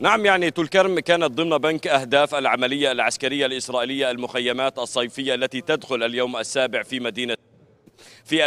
نعم يعني تولكرم كانت ضمن بنك أهداف العملية العسكرية الإسرائيلية المخيمات الصيفية التي تدخل اليوم السابع في مدينة في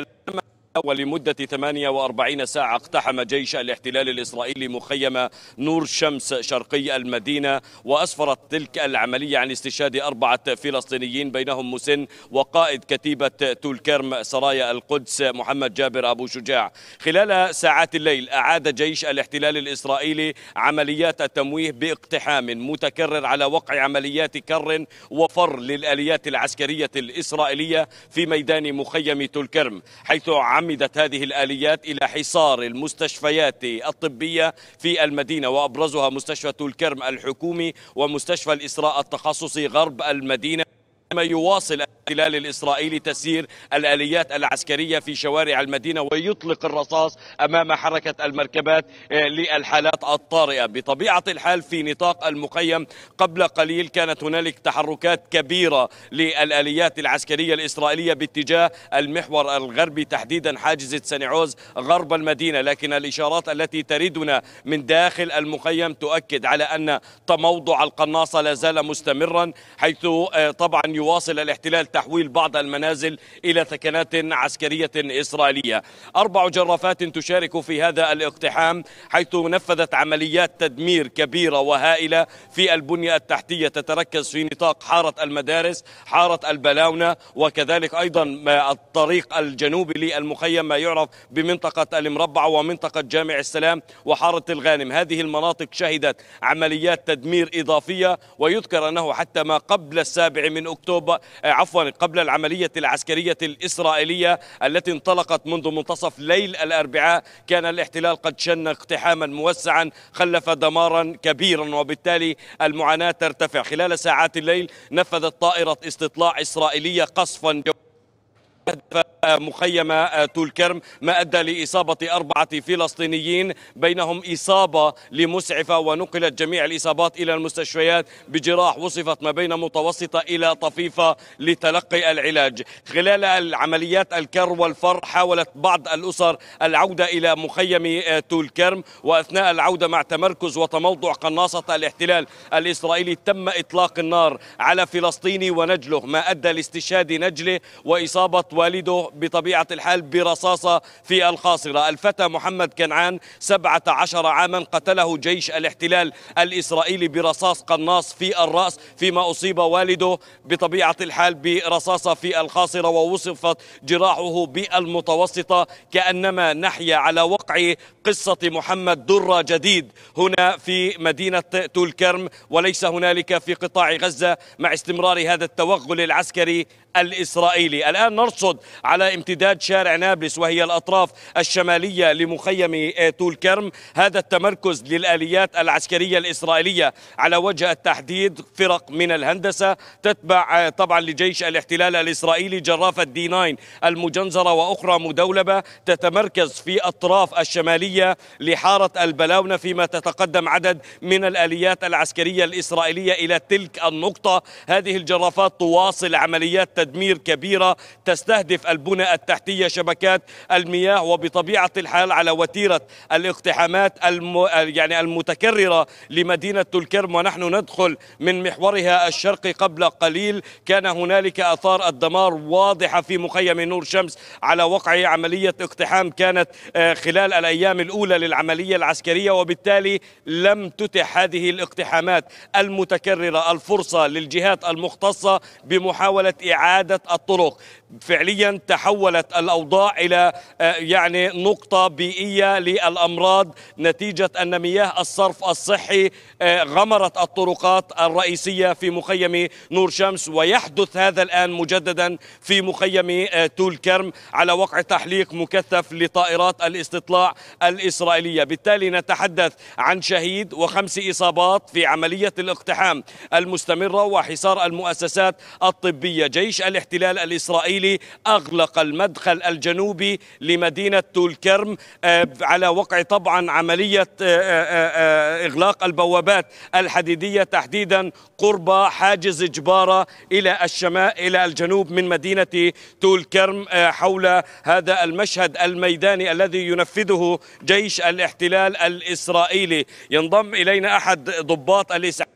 ولمدة 48 ساعة اقتحم جيش الاحتلال الإسرائيلي مخيم نور شمس شرقي المدينة وأسفرت تلك العملية عن استشهاد أربعة فلسطينيين بينهم مسن وقائد كتيبة تولكرم سرايا القدس محمد جابر أبو شجاع خلال ساعات الليل أعاد جيش الاحتلال الإسرائيلي عمليات التمويه باقتحام متكرر على وقع عمليات كر وفر للآليات العسكرية الإسرائيلية في ميدان مخيم تولكرم حيث عمدت هذه الآليات إلى حصار المستشفيات الطبية في المدينة وأبرزها مستشفى الكرم الحكومي ومستشفى الإسراء التخصصي غرب المدينة كما يواصل الاحتلال الإسرائيلي تسيير الآليات العسكرية في شوارع المدينة ويطلق الرصاص أمام حركة المركبات آه، للحالات الطارئة بطبيعة الحال في نطاق المقيم قبل قليل كانت هنالك تحركات كبيرة للآليات العسكرية الإسرائيلية باتجاه المحور الغربي تحديدا حاجز سنعوز غرب المدينة لكن الإشارات التي تردنا من داخل المقيم تؤكد على أن تموضع القناصة لا زال مستمرا حيث آه، طبعا يواصل الاحتلال تحويل بعض المنازل إلى ثكنات عسكرية إسرائيلية أربع جرافات تشارك في هذا الاقتحام حيث نفذت عمليات تدمير كبيرة وهائلة في البنية التحتية تتركز في نطاق حارة المدارس حارة البلاونة وكذلك أيضا الطريق الجنوبي للمخيم ما يعرف بمنطقة المربع ومنطقة جامع السلام وحارة الغانم هذه المناطق شهدت عمليات تدمير إضافية ويذكر أنه حتى ما قبل السابع من أكتوبر اكتوبر آه، عفوا قبل العمليه العسكريه الاسرائيليه التي انطلقت منذ منتصف ليل الاربعاء كان الاحتلال قد شن اقتحاما موسعا خلف دمارا كبيرا وبالتالي المعاناه ترتفع خلال ساعات الليل نفذت طائره استطلاع اسرائيليه قصفا جو... مخيم آه، طول كرم ما أدى لإصابة أربعة فلسطينيين بينهم إصابة لمسعفة ونقلت جميع الإصابات إلى المستشفيات بجراح وصفت ما بين متوسطة إلى طفيفة لتلقي العلاج خلال العمليات الكر والفر حاولت بعض الأسر العودة إلى مخيم آه، طول كرم وأثناء العودة مع تمركز وتموضع قناصة الاحتلال الإسرائيلي تم إطلاق النار على فلسطيني ونجله ما أدى لاستشهاد نجله وإصابة والده بطبيعة الحال برصاصة في الخاصرة الفتى محمد كنعان 17 عاما قتله جيش الاحتلال الإسرائيلي برصاص قناص في الرأس فيما أصيب والده بطبيعة الحال برصاصة في الخاصرة ووصفت جراحه بالمتوسطة كأنما نحيا على وقع قصة محمد درة جديد هنا في مدينة تول كرم وليس هنالك في قطاع غزة مع استمرار هذا التوغل العسكري الإسرائيلي الآن نرصد على امتداد شارع نابلس وهي الأطراف الشمالية لمخيم طول كرم هذا التمركز للآليات العسكرية الإسرائيلية على وجه التحديد فرق من الهندسة تتبع طبعا لجيش الاحتلال الإسرائيلي جرافة دي 9 المجنزرة وأخرى مدولبة تتمركز في أطراف الشمالية لحارة البلاونة فيما تتقدم عدد من الآليات العسكرية الإسرائيلية إلى تلك النقطة هذه الجرافات تواصل عمليات تدمير كبيرة تستهدف البنى التحتية شبكات المياه وبطبيعة الحال على وتيرة الاقتحامات الم... يعني المتكررة لمدينة الكرم ونحن ندخل من محورها الشرقي قبل قليل كان هنالك أثار الدمار واضحة في مخيم نور شمس على وقع عملية اقتحام كانت آه، خلال الأيام الأولى للعملية العسكرية وبالتالي لم تتح هذه الاقتحامات المتكررة الفرصة للجهات المختصة بمحاولة إعادة إعادة الطرق فعليا تحولت الأوضاع إلى آه، يعني نقطة بيئية للأمراض نتيجة أن مياه الصرف الصحي آه، غمرت الطرقات الرئيسية في مخيم نور شمس ويحدث هذا الآن مجددا في مخيم آه، تول كرم على وقع تحليق مكثف لطائرات الاستطلاع الإسرائيلية بالتالي نتحدث عن شهيد وخمس إصابات في عملية الاقتحام المستمرة وحصار المؤسسات الطبية جيش الاحتلال الإسرائيلي أغلق المدخل الجنوبي لمدينة تول كرم آه، على وقع طبعا عملية آه، آه، إغلاق البوابات الحديدية تحديدا قرب حاجز جبارة إلى الشمال إلى الجنوب من مدينة تول كرم حول هذا المشهد الميداني الذي ينفذه جيش الاحتلال الإسرائيلي ينضم إلينا أحد ضباط الإسرائيلي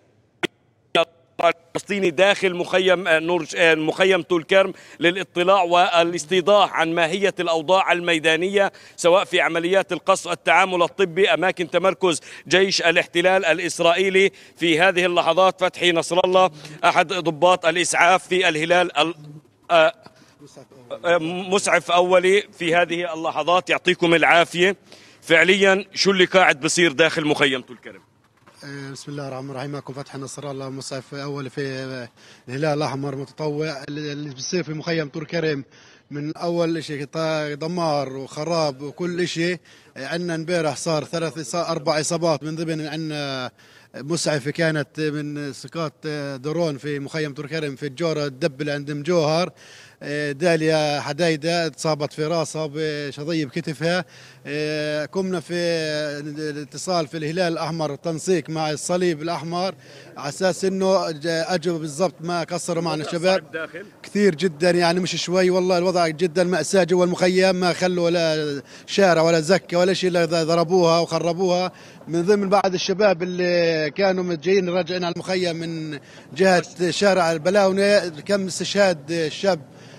الفلسطيني داخل مخيم آه، نور آه، مخيم طول كرم للاطلاع والاستيضاح عن ماهيه الاوضاع الميدانيه سواء في عمليات القصف التعامل الطبي اماكن تمركز جيش الاحتلال الاسرائيلي في هذه اللحظات فتحي نصر الله احد ضباط الاسعاف في الهلال ال... آه، مسعف اولي في هذه اللحظات يعطيكم العافيه فعليا شو اللي قاعد بصير داخل مخيم طول كرم بسم الله الرحمن الرحيم معكم فتحي نصر الله مصعف اول في الهلال الاحمر متطوع اللي بيصير في مخيم طور كريم من اول شيء دمار وخراب وكل شيء عندنا امبارح صار ثلاث اربع اصابات من ضمن عندنا مسعفه كانت من سقاط درون في مخيم طور كرم في الجوره الدب اللي عند مجوهر آه، داليا حدايدة اتصابت في راسها بشظية بكتفها قمنا آه، في الاتصال في الهلال الأحمر تنسيق مع الصليب الأحمر على أساس أنه أجوا بالضبط ما قصروا معنا الشباب كثير جدا يعني مش شوي والله الوضع جدا مأساة جوا المخيم ما خلوا ولا شارع ولا زكة ولا شيء إلا ضربوها وخربوها من ضمن بعض الشباب اللي كانوا جايين راجعين على المخيم من جهة شارع البلاونة كم استشهاد شاب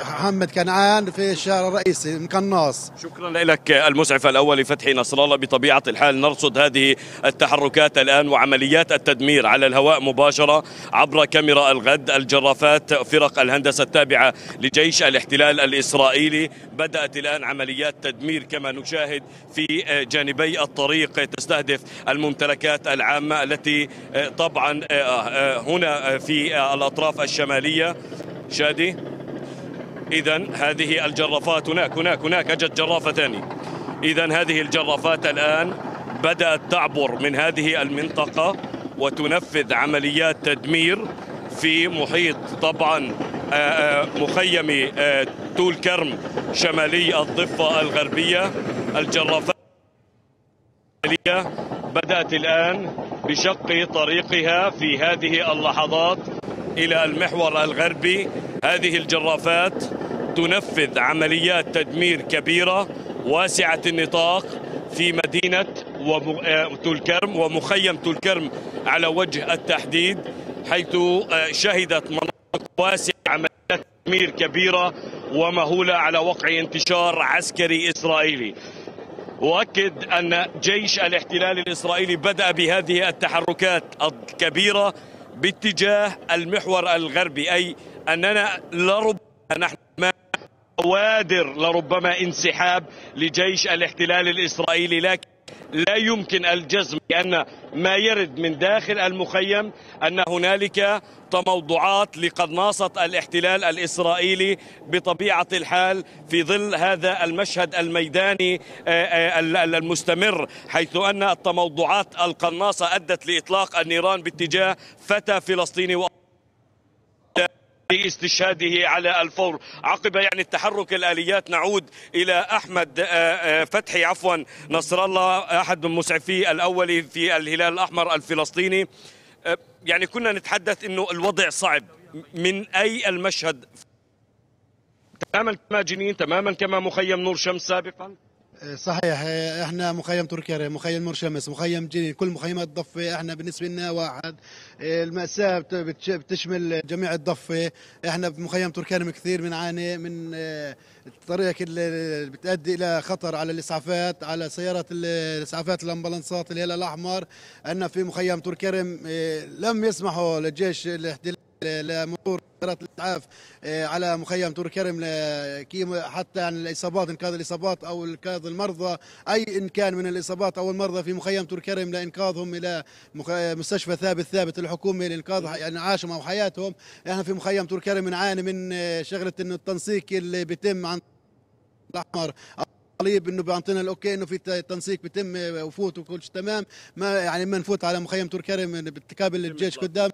محمد كنعان في الشارع الرئيسي مقناص شكرا لك المسعف الاول فتحي نصر الله بطبيعه الحال نرصد هذه التحركات الان وعمليات التدمير على الهواء مباشره عبر كاميرا الغد الجرافات فرق الهندسه التابعه لجيش الاحتلال الاسرائيلي بدات الان عمليات تدمير كما نشاهد في جانبي الطريق تستهدف الممتلكات العامه التي طبعا آه، آه، هنا في الاطراف الشماليه شادي إذا هذه الجرافات هناك هناك هناك أجت ثانية إذا هذه الجرافات الآن بدأت تعبر من هذه المنطقة وتنفذ عمليات تدمير في محيط طبعا آه، آه، مخيم تول آه، كرم شمالي الضفة الغربية الجرافات بدأت الآن بشق طريقها في هذه اللحظات إلى المحور الغربي هذه الجرافات تنفذ عمليات تدمير كبيرة واسعة النطاق في مدينة آه، تلكرم ومخيم تلكرم على وجه التحديد حيث آه، شهدت مناطق واسعة عمليات تدمير كبيرة ومهولة على وقع انتشار عسكري إسرائيلي أؤكد أن جيش الاحتلال الإسرائيلي بدأ بهذه التحركات الكبيرة باتجاه المحور الغربي أي أننا لربما نحن بوادر لربما انسحاب لجيش الاحتلال الإسرائيلي لكن لا يمكن الجزم بان ما يرد من داخل المخيم أن هنالك تموضعات لقناصة الاحتلال الإسرائيلي بطبيعة الحال في ظل هذا المشهد الميداني آه، آه، المستمر حيث أن التموضعات القناصة أدت لإطلاق النيران باتجاه فتى فلسطيني و... باستشهاده على الفور عقب يعني التحرك الآليات نعود إلى أحمد آه، آه، فتحي عفوا نصر الله أحد مسعفي الأول في الهلال الأحمر الفلسطيني آه، يعني كنا نتحدث أنه الوضع صعب من أي المشهد تماما كما جنين تماما كما مخيم نور شمس سابقا صحيح احنا مخيم تركيا مخيم نور شمس مخيم جنين كل مخيمات الضفه احنا بالنسبه لنا واحد الماساه بتشمل جميع الضفه احنا بمخيم تركيا كثير بنعاني من الطريق اللي بتؤدي الى خطر على الاسعافات على سيارات الاسعافات الامبلانسات الهلال الاحمر عندنا في مخيم تركيا إيه، لم يسمحوا للجيش الاحتلال لمرور سيارات الاسعاف آه، على مخيم تور كرم حتى عن الاصابات انقاذ الاصابات او انقاذ المرضى اي ان كان من الاصابات او المرضى في مخيم تور كرم لانقاذهم الى آه، مستشفى ثابت ثابت الحكومي لانقاذ يعني عاشهم او حياتهم احنا في مخيم تور كرم نعاني من آه، شغله انه التنسيق اللي بيتم عن الاحمر طليب انه بيعطينا الاوكي انه في تنسيق بيتم وفوت وكل شيء تمام ما يعني ما نفوت على مخيم تور كرم بتقابل الجيش قدام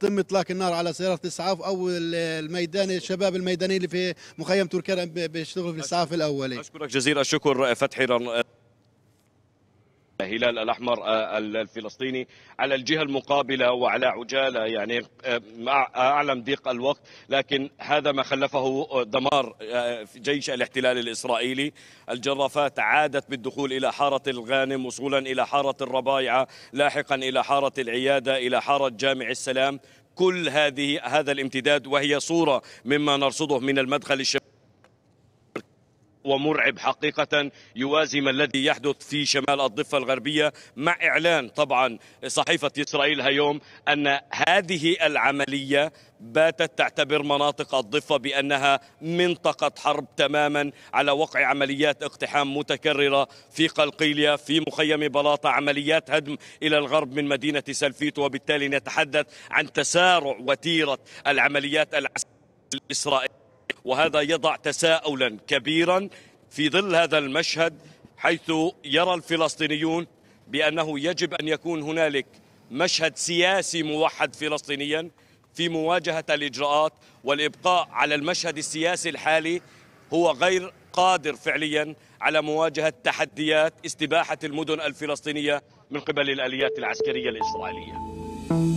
تم اطلاق النار على سياره الاسعاف او الميدان الشباب الميداني اللي في مخيم تركيا بيشتغلوا في الاسعاف الاولي اشكرك جزيل الشكر فتحي الهلال الأحمر آه، الفلسطيني على الجهة المقابلة وعلى عجالة يعني آه، آه، أعلم ضيق الوقت لكن هذا ما خلفه دمار جيش الاحتلال الإسرائيلي الجرافات عادت بالدخول إلى حارة الغانم وصولا إلى حارة الربايعة لاحقا إلى حارة العيادة إلى حارة جامع السلام كل هذه هذا الامتداد وهي صورة مما نرصده من المدخل الشمالي ومرعب حقيقة يوازي ما الذي يحدث في شمال الضفة الغربية مع إعلان طبعا صحيفة إسرائيل هيوم أن هذه العملية باتت تعتبر مناطق الضفة بأنها منطقة حرب تماما على وقع عمليات اقتحام متكررة في قلقيلية في مخيم بلاطة عمليات هدم إلى الغرب من مدينة سلفيت وبالتالي نتحدث عن تسارع وتيرة العمليات العسكرية الإسرائيلية وهذا يضع تساؤلا كبيرا في ظل هذا المشهد حيث يرى الفلسطينيون بأنه يجب أن يكون هنالك مشهد سياسي موحد فلسطينيا في مواجهة الإجراءات والإبقاء على المشهد السياسي الحالي هو غير قادر فعليا على مواجهة تحديات استباحة المدن الفلسطينية من قبل الآليات العسكرية الإسرائيلية